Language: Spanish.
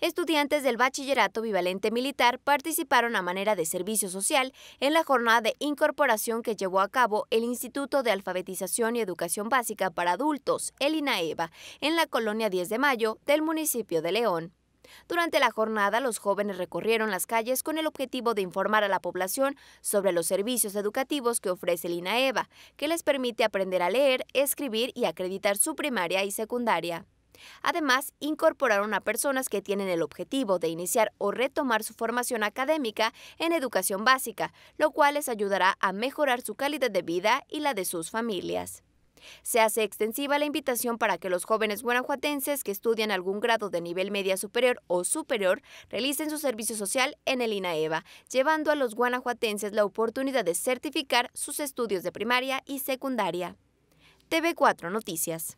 Estudiantes del Bachillerato Bivalente Militar participaron a manera de servicio social en la jornada de incorporación que llevó a cabo el Instituto de Alfabetización y Educación Básica para Adultos, el INAEVA, en la colonia 10 de Mayo del municipio de León. Durante la jornada, los jóvenes recorrieron las calles con el objetivo de informar a la población sobre los servicios educativos que ofrece el INAEVA, que les permite aprender a leer, escribir y acreditar su primaria y secundaria. Además, incorporaron a personas que tienen el objetivo de iniciar o retomar su formación académica en educación básica, lo cual les ayudará a mejorar su calidad de vida y la de sus familias. Se hace extensiva la invitación para que los jóvenes guanajuatenses que estudian algún grado de nivel media superior o superior realicen su servicio social en el INAEVA, llevando a los guanajuatenses la oportunidad de certificar sus estudios de primaria y secundaria. TV4 Noticias.